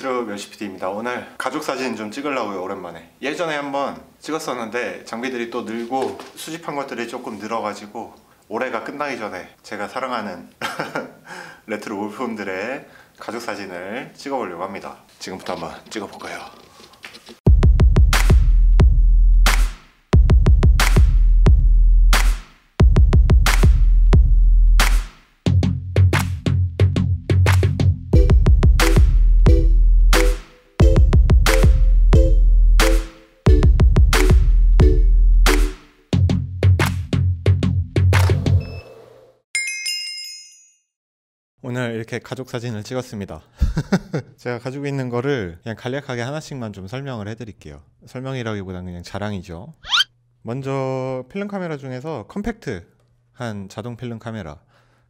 시로몇시피디입니다 오늘 가족 사진 좀 찍으려고요 오랜만에 예전에 한번 찍었었는데 장비들이 또 늘고 수집한 것들이 조금 늘어가지고 올해가 끝나기 전에 제가 사랑하는 레트로 올품들의 가족 사진을 찍어보려고 합니다 지금부터 한번 찍어볼까요 이렇게 가족 사진을 찍었습니다. 제가 가지고 있는 거를 그냥 간략하게 하나씩만 좀 설명을 해드릴게요. 설명이라기보다는 그냥 자랑이죠. 먼저 필름 카메라 중에서 컴팩트한 자동 필름 카메라.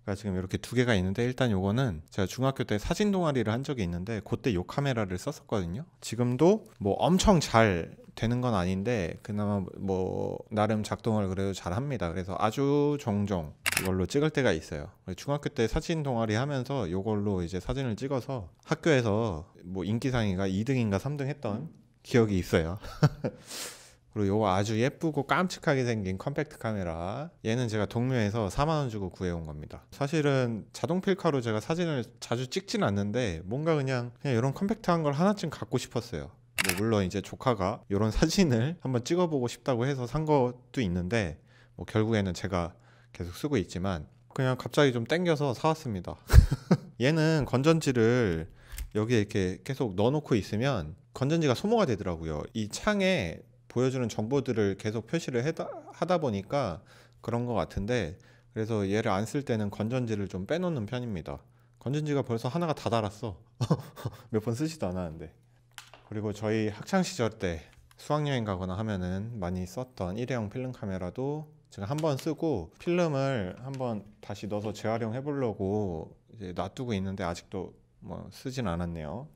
가 지금 이렇게 두 개가 있는데 일단 요거는 제가 중학교 때 사진 동아리를 한 적이 있는데 그때 요 카메라를 썼었거든요. 지금도 뭐 엄청 잘 되는 건 아닌데 그나마 뭐 나름 작동을 그래도 잘 합니다. 그래서 아주 종종 이걸로 찍을 때가 있어요. 중학교 때 사진 동아리 하면서 이걸로 이제 사진을 찍어서 학교에서 뭐 인기상이가 2등인가 3등 했던 기억이 있어요. 그리고 요거 아주 예쁘고 깜찍하게 생긴 컴팩트 카메라 얘는 제가 동묘에서 4만원 주고 구해온 겁니다 사실은 자동 필카로 제가 사진을 자주 찍진 않는데 뭔가 그냥 그냥 이런 컴팩트한 걸 하나쯤 갖고 싶었어요 뭐 물론 이제 조카가 이런 사진을 한번 찍어보고 싶다고 해서 산 것도 있는데 뭐 결국에는 제가 계속 쓰고 있지만 그냥 갑자기 좀 땡겨서 사왔습니다. 얘는 건전지를 여기에 이렇게 계속 넣어놓고 있으면 건전지가 소모가 되더라고요. 이 창에 보여주는 정보들을 계속 표시를 해다, 하다 보니까 그런 것 같은데 그래서 얘를 안 쓸 때는 건전지를 좀 빼놓는 편입니다. 건전지가 벌써 하나가 다 달았어. 몇 번 쓰지도 않았는데. 그리고 저희 학창 시절 때 수학여행 가거나 하면은 많이 썼던 일회용 필름 카메라도 제가 한번 쓰고 필름을 한 번 다시 넣어서 재활용해 보려고 놔두고 있는데 아직도 뭐 쓰진 않았네요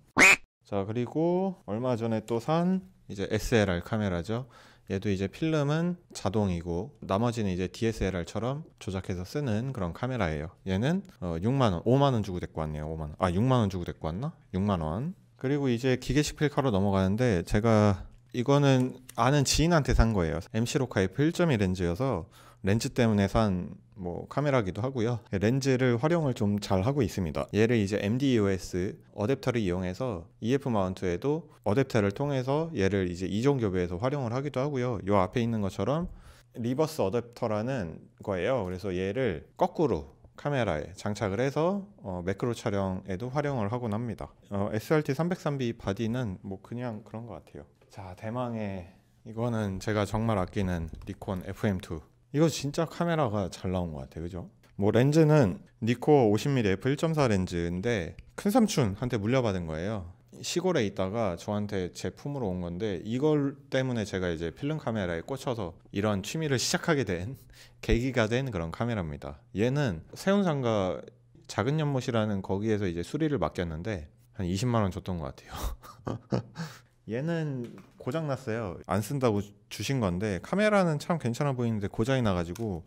자 그리고 얼마 전에 또 산 이제 SLR 카메라죠 얘도 이제 필름은 자동이고 나머지는 이제 DSLR처럼 조작해서 쓰는 그런 카메라예요 얘는 어 6만원 5만원 주고 데리고 왔네요 5만원 아 6만원 주고 데리고 왔나? 6만원 그리고 이제 기계식 필카로 넘어가는데 제가 이거는 아는 지인한테 산 거예요. MC 로카 F 1.2 렌즈여서 렌즈 때문에 산 뭐 카메라기도 하고요. 네, 렌즈를 활용을 좀 잘 하고 있습니다. 얘를 이제 MDOS 어댑터를 이용해서 EF 마운트에도 어댑터를 통해서 얘를 이제 이종 교배에서 활용을 하기도 하고요. 요 앞에 있는 것처럼 리버스 어댑터라는 거예요. 그래서 얘를 거꾸로 카메라에 장착을 해서 어, 매크로 촬영에도 활용을 하곤 합니다. 어, SRT 303B 바디는 뭐 그냥 그런 것 같아요. 자 대망의 이거는 제가 정말 아끼는 니콘 FM2 이거 진짜 카메라가 잘 나온 것 같아요 그죠? 뭐 렌즈는 니코 50mm f 1.4 렌즈인데 큰 삼촌한테 물려받은 거예요 시골에 있다가 저한테 제품으로 온 건데 이걸 때문에 제가 이제 필름 카메라에 꽂혀서 이런 취미를 시작하게 된 계기가 된 그런 카메라입니다. 얘는 세운상가 작은 연못이라는 거기에서 이제 수리를 맡겼는데 한 20만 원 줬던 것 같아요. 얘는 고장 났어요. 안 쓴다고 주신 건데 카메라는 참 괜찮아 보이는데 고장이 나가지고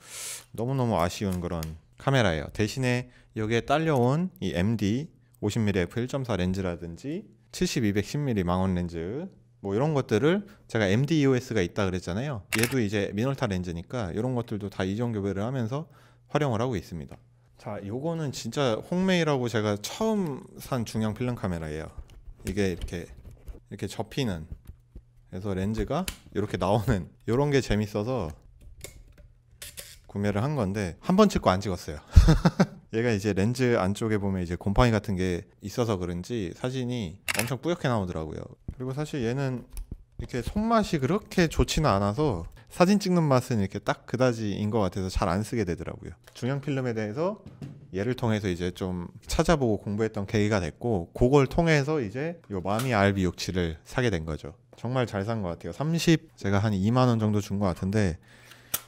너무너무 아쉬운 그런 카메라예요. 대신에 여기에 딸려온 이 MD 50mm f1.4 렌즈라든지 70, 210mm 망원 렌즈 뭐 이런 것들을 제가 MD EOS가 있다 그랬잖아요. 얘도 이제 미놀타 렌즈니까 이런 것들도 다 이전 교배를 하면서 활용을 하고 있습니다. 자, 요거는 진짜 홍메이라고 제가 처음 산 중형 필름 카메라예요. 이게 이렇게 이렇게 접히는 그래서 렌즈가 이렇게 나오는 이런 게 재밌어서 구매를 한 건데 한 번 찍고 안 찍었어요 얘가 이제 렌즈 안쪽에 보면 이제 곰팡이 같은 게 있어서 그런지 사진이 엄청 뿌옇게 나오더라고요 그리고 사실 얘는 이렇게 손맛이 그렇게 좋지는 않아서 사진 찍는 맛은 이렇게 딱 그다지인 것 같아서 잘 안 쓰게 되더라고요 중형 필름에 대해서 얘를 통해서 이제 좀 찾아보고 공부했던 계기가 됐고 그걸 통해서 이제 요 마미 RB67을 사게 된 거죠. 정말 잘 산 것 같아요. 30 제가 한 2만 원 정도 준 것 같은데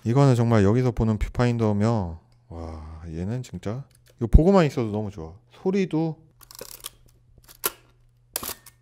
이거는 정말 여기서 보는 뷰파인더며 와 얘는 진짜 이거 보고만 있어도 너무 좋아. 소리도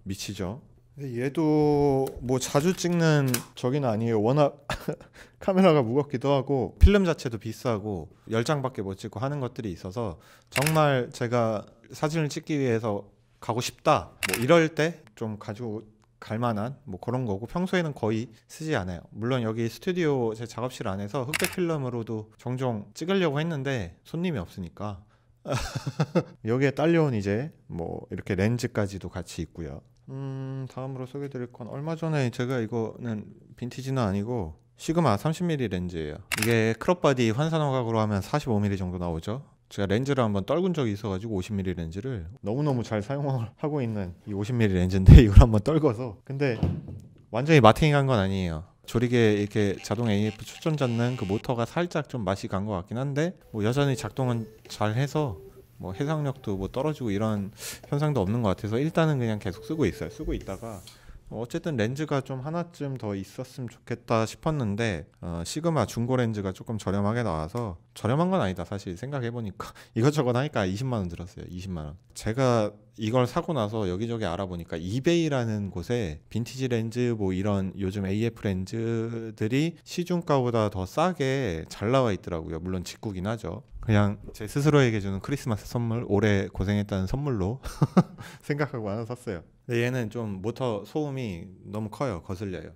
미치죠. 얘도 뭐 자주 찍는 저긴 아니에요. 워낙 카메라가 무겁기도 하고 필름 자체도 비싸고 열장밖에못 찍고 하는 것들이 있어서 정말 제가 사진을 찍기 위해서 가고 싶다. 뭐 이럴 때 좀 가지고 갈 만한 뭐 그런 거고 평소에는 거의 쓰지 않아요. 물론 여기 스튜디오 제 작업실 안에서 흑백 필름으로도 종종 찍으려고 했는데 손님이 없으니까 여기에 딸려온 이제 뭐 이렇게 렌즈까지도 같이 있고요. 음, 다음으로 소개 드릴 건 얼마 전에 제가 이거는 빈티지는 아니고 시그마 30mm 렌즈예요. 이게 크롭바디 환산 화각으로 하면 45mm 정도 나오죠. 제가 렌즈를 한번 떨군 적이 있어가지고 50mm 렌즈를 너무너무 잘 사용하고 있는 이 50mm 렌즈인데 이걸 한번 떨궈서 근데 완전히 마팅이간 건 아니에요. 조리개 이렇게 자동 AF 추천 잡는 그 모터가 살짝 좀 맛이 간 것 같긴 한데 뭐 여전히 작동은 잘 해서 뭐 해상력도 뭐 떨어지고 이런 현상도 없는 것 같아서 일단은 그냥 계속 쓰고 있어요. 쓰고 있다가 뭐 어쨌든 렌즈가 좀 하나쯤 더 있었으면 좋겠다 싶었는데 어, 시그마 중고 렌즈가 조금 저렴하게 나와서 저렴한 건 아니다 사실 생각해보니까 이것저것 하니까 20만 원 들었어요 20만 원 제가 이걸 사고 나서 여기저기 알아보니까 이베이라는 곳에 빈티지 렌즈 뭐 이런 요즘 AF 렌즈들이 시중가보다 더 싸게 잘 나와 있더라고요 물론 직구긴 하죠 그냥 제 스스로에게 주는 크리스마스 선물 올해 고생했다는 선물로 생각하고 하나 샀어요. 근데 얘는 좀 모터 소음이 너무 커요. 거슬려요.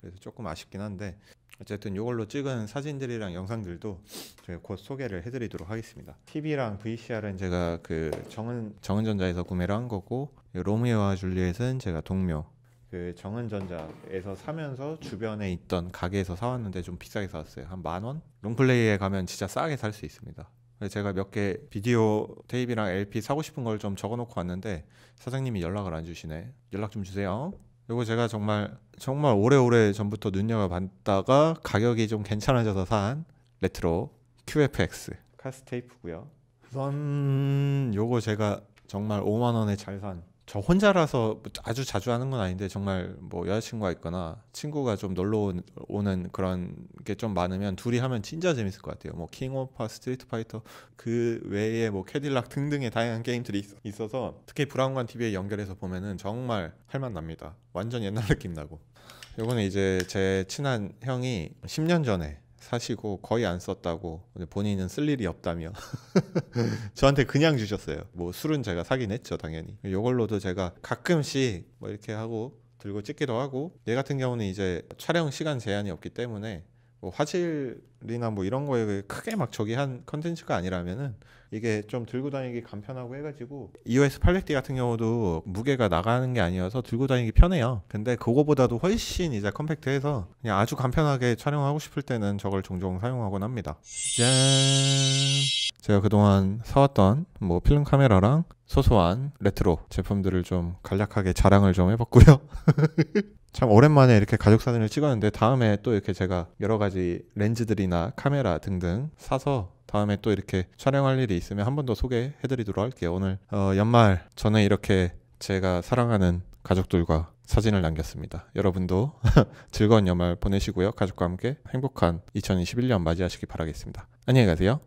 그래서 조금 아쉽긴 한데 어쨌든 이걸로 찍은 사진들이랑 영상들도 저희 곧 소개를 해드리도록 하겠습니다. TV랑 VCR은 제가 그 정은 정은전자에서 구매를 한 거고 로미오와 줄리엣은 제가 동묘 그 정은전자에서 사면서 주변에 있던 가게에서 사왔는데 좀 비싸게 사왔어요. 한 만 원? 롱플레이에 가면 진짜 싸게 살 수 있습니다. 제가 몇 개 비디오 테이프랑 LP 사고 싶은 걸 좀 적어놓고 왔는데 사장님이 연락을 안 주시네. 연락 좀 주세요. 이거 제가 정말 정말 오래오래 전부터 눈여겨봤다가 가격이 좀 괜찮아져서 산 레트로 QFX 카스 테이프고요. 우선 이거 제가 정말 5만 원에 잘산 저 혼자라서 아주 자주 하는 건 아닌데 정말 뭐 여자친구가 있거나 친구가 좀 놀러 오는 그런 게 좀 많으면 둘이 하면 진짜 재밌을 것 같아요. 뭐 킹오파, 스트리트 파이터 그 외에 뭐 캐딜락 등등의 다양한 게임들이 있, 어서 특히 브라운관 TV에 연결해서 보면은 정말 할만 납니다. 완전 옛날 느낌 나고. 요거는 이제 제 친한 형이 10년 전에 사시고 거의 안 썼다고 본인은 쓸 일이 없다며 저한테 그냥 주셨어요. 뭐 술은 제가 사긴 했죠 당연히. 이걸로도 제가 가끔씩 뭐 이렇게 하고 들고 찍기도 하고 얘 같은 경우는 이제 촬영 시간 제한이 없기 때문에 뭐 화질이나 뭐 이런 거에 크게 막 저기 한 컨텐츠가 아니라면은 이게 좀 들고 다니기 간편하고 해가지고 EOS 800D 같은 경우도 무게가 나가는 게 아니어서 들고 다니기 편해요. 근데 그거보다도 훨씬 이제 컴팩트해서 그냥 아주 간편하게 촬영하고 싶을 때는 저걸 종종 사용하곤 합니다. 짠! 제가 그동안 사왔던 뭐 필름 카메라랑 소소한 레트로 제품들을 좀 간략하게 자랑을 좀 해봤고요. 참 오랜만에 이렇게 가족 사진을 찍었는데 다음에 또 이렇게 제가 여러 가지 렌즈들이나 카메라 등등 사서 다음에 또 이렇게 촬영할 일이 있으면 한 번 더 소개해드리도록 할게요. 오늘 어, 연말 저는 이렇게 제가 사랑하는 가족들과 사진을 남겼습니다. 여러분도 즐거운 연말 보내시고요. 가족과 함께 행복한 2021년 맞이하시기 바라겠습니다. 안녕히 가세요.